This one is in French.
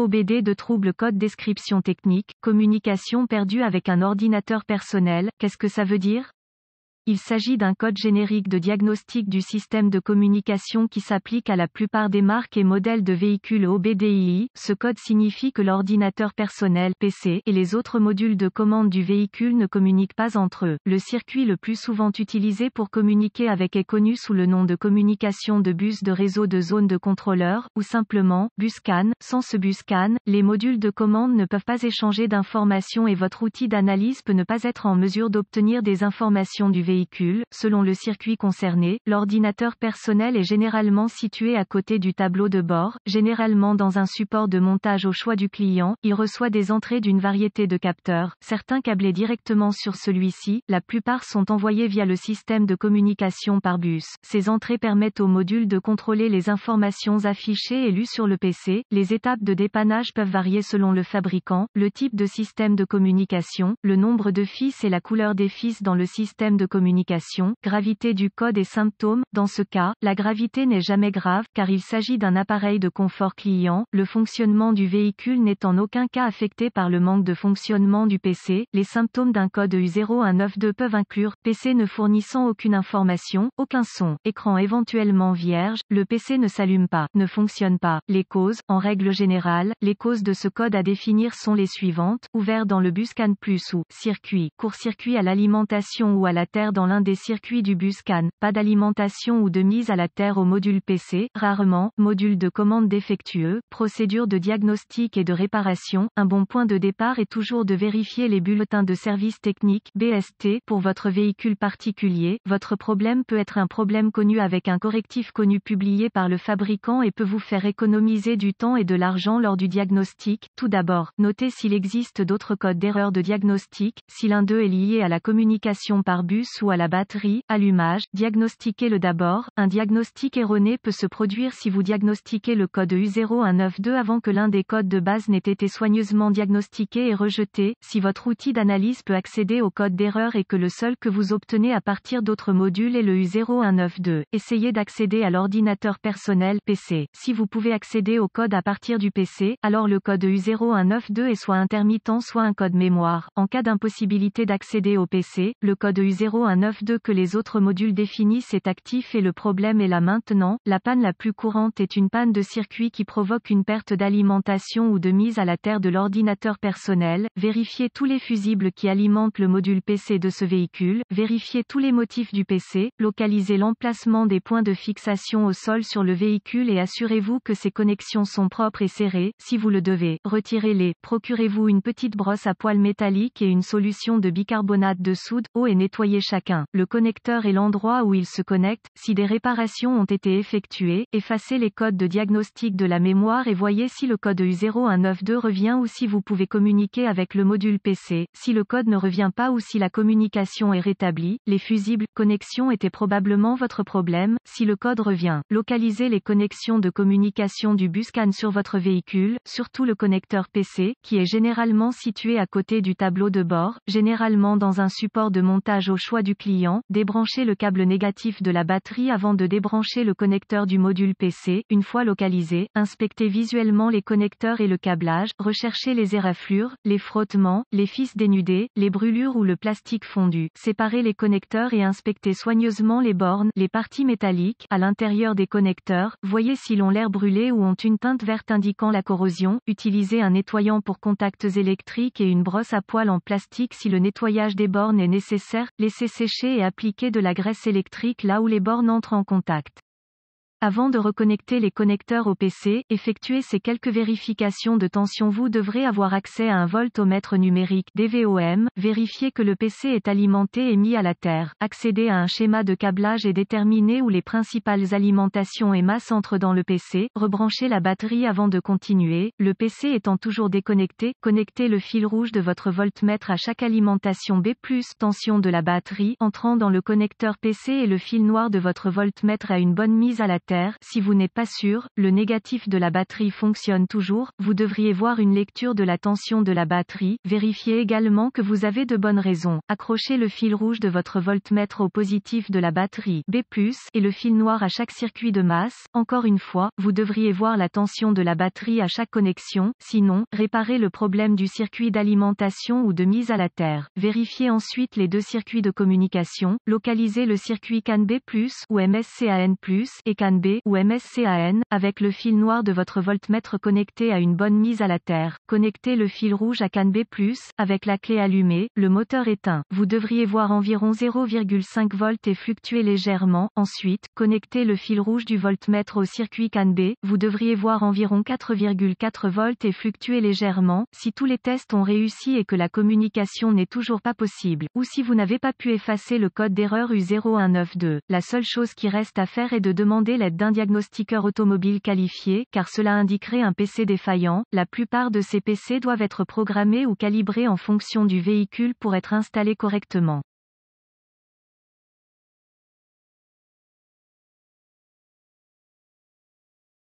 OBD de trouble code description technique, communication perdue avec un ordinateur personnel, qu'est-ce que ça veut dire il s'agit d'un code générique de diagnostic du système de communication qui s'applique à la plupart des marques et modèles de véhicules OBDII. Ce code signifie que l'ordinateur personnel PC et les autres modules de commande du véhicule ne communiquent pas entre eux. Le circuit le plus souvent utilisé pour communiquer avec est connu sous le nom de communication de bus de réseau de zone de contrôleur, ou simplement, bus CAN. Sans ce bus CAN, les modules de commande ne peuvent pas échanger d'informations et votre outil d'analyse peut ne pas être en mesure d'obtenir des informations du véhicule Selon le circuit concerné, l'ordinateur personnel est généralement situé à côté du tableau de bord, généralement dans un support de montage au choix du client. Il reçoit des entrées d'une variété de capteurs, certains câblés directement sur celui-ci, la plupart sont envoyés via le système de communication par bus. Ces entrées permettent au module de contrôler les informations affichées et lues sur le PC. Les étapes de dépannage peuvent varier selon le fabricant, le type de système de communication, le nombre de fils et la couleur des fils dans le système de communication communication, gravité du code et symptômes. Dans ce cas, la gravité n'est jamais grave, car il s'agit d'un appareil de confort client, le fonctionnement du véhicule n'est en aucun cas affecté par le manque de fonctionnement du PC. Les symptômes d'un code U0192 peuvent inclure, PC ne fournissant aucune information, aucun son, écran éventuellement vierge, le PC ne s'allume pas, ne fonctionne pas. Les causes, en règle générale, les causes de ce code à définir sont les suivantes, ouvert dans le bus Plus ou, circuit, court-circuit à l'alimentation ou à la terre dans l'un des circuits du bus CAN, pas d'alimentation ou de mise à la terre au module PC, rarement, module de commande défectueux, procédure de diagnostic et de réparation, un bon point de départ est toujours de vérifier les bulletins de service technique, BST, pour votre véhicule particulier, votre problème peut être un problème connu avec un correctif connu publié par le fabricant et peut vous faire économiser du temps et de l'argent lors du diagnostic, tout d'abord, notez s'il existe d'autres codes d'erreur de diagnostic, si l'un d'eux est lié à la communication par bus ou à la batterie, allumage, diagnostiquez le d'abord, un diagnostic erroné peut se produire si vous diagnostiquez le code U0192 avant que l'un des codes de base n'ait été soigneusement diagnostiqué et rejeté, si votre outil d'analyse peut accéder au code d'erreur et que le seul que vous obtenez à partir d'autres modules est le U0192, essayez d'accéder à l'ordinateur personnel PC. Si vous pouvez accéder au code à partir du PC, alors le code U0192 est soit intermittent soit un code mémoire. En cas d'impossibilité d'accéder au PC, le code U0192 9.2 que les autres modules définissent est actif et le problème est là maintenant. La panne la plus courante est une panne de circuit qui provoque une perte d'alimentation ou de mise à la terre de l'ordinateur personnel. Vérifiez tous les fusibles qui alimentent le module PC de ce véhicule. Vérifiez tous les motifs du PC. Localisez l'emplacement des points de fixation au sol sur le véhicule et assurez-vous que ces connexions sont propres et serrées. Si vous le devez, retirez-les. Procurez-vous une petite brosse à poils métalliques et une solution de bicarbonate de soude, eau et nettoyez chaque le connecteur est l'endroit où il se connecte. Si des réparations ont été effectuées, effacez les codes de diagnostic de la mémoire et voyez si le code U0192 revient ou si vous pouvez communiquer avec le module PC. Si le code ne revient pas ou si la communication est rétablie, les fusibles connexions étaient probablement votre problème. Si le code revient, localisez les connexions de communication du buscan sur votre véhicule, surtout le connecteur PC, qui est généralement situé à côté du tableau de bord, généralement dans un support de montage au choix du client, débrancher le câble négatif de la batterie avant de débrancher le connecteur du module PC. Une fois localisé, inspectez visuellement les connecteurs et le câblage, recherchez les éraflures, les frottements, les fils dénudés, les brûlures ou le plastique fondu. séparer les connecteurs et inspectez soigneusement les bornes, les parties métalliques, à l'intérieur des connecteurs, voyez s'ils ont l'air brûlé ou ont une teinte verte indiquant la corrosion, utilisez un nettoyant pour contacts électriques et une brosse à poils en plastique si le nettoyage des bornes est nécessaire, laissez sécher et appliquer de la graisse électrique là où les bornes entrent en contact. Avant de reconnecter les connecteurs au PC, effectuez ces quelques vérifications de tension. Vous devrez avoir accès à un voltomètre numérique DVOM, vérifiez que le PC est alimenté et mis à la terre, accédez à un schéma de câblage et déterminer où les principales alimentations et masses entrent dans le PC, rebranchez la batterie avant de continuer, le PC étant toujours déconnecté, connectez le fil rouge de votre voltmètre à chaque alimentation B+, tension de la batterie entrant dans le connecteur PC et le fil noir de votre voltmètre à une bonne mise à la si vous n'êtes pas sûr, le négatif de la batterie fonctionne toujours, vous devriez voir une lecture de la tension de la batterie. Vérifiez également que vous avez de bonnes raisons. Accrochez le fil rouge de votre voltmètre au positif de la batterie B+, et le fil noir à chaque circuit de masse. Encore une fois, vous devriez voir la tension de la batterie à chaque connexion, sinon, réparez le problème du circuit d'alimentation ou de mise à la terre. Vérifiez ensuite les deux circuits de communication, localisez le circuit CAN B+, ou MSCAN+, et CAN B, ou MSCAN, avec le fil noir de votre voltmètre connecté à une bonne mise à la terre. Connectez le fil rouge à CAN B+, avec la clé allumée, le moteur éteint. Vous devriez voir environ 0,5 volts et fluctuer légèrement. Ensuite, connectez le fil rouge du voltmètre au circuit CAN B. Vous devriez voir environ 4,4 volts et fluctuer légèrement. Si tous les tests ont réussi et que la communication n'est toujours pas possible, ou si vous n'avez pas pu effacer le code d'erreur U0192, la seule chose qui reste à faire est de demander la d'un diagnostiqueur automobile qualifié car cela indiquerait un PC défaillant. La plupart de ces PC doivent être programmés ou calibrés en fonction du véhicule pour être installés correctement.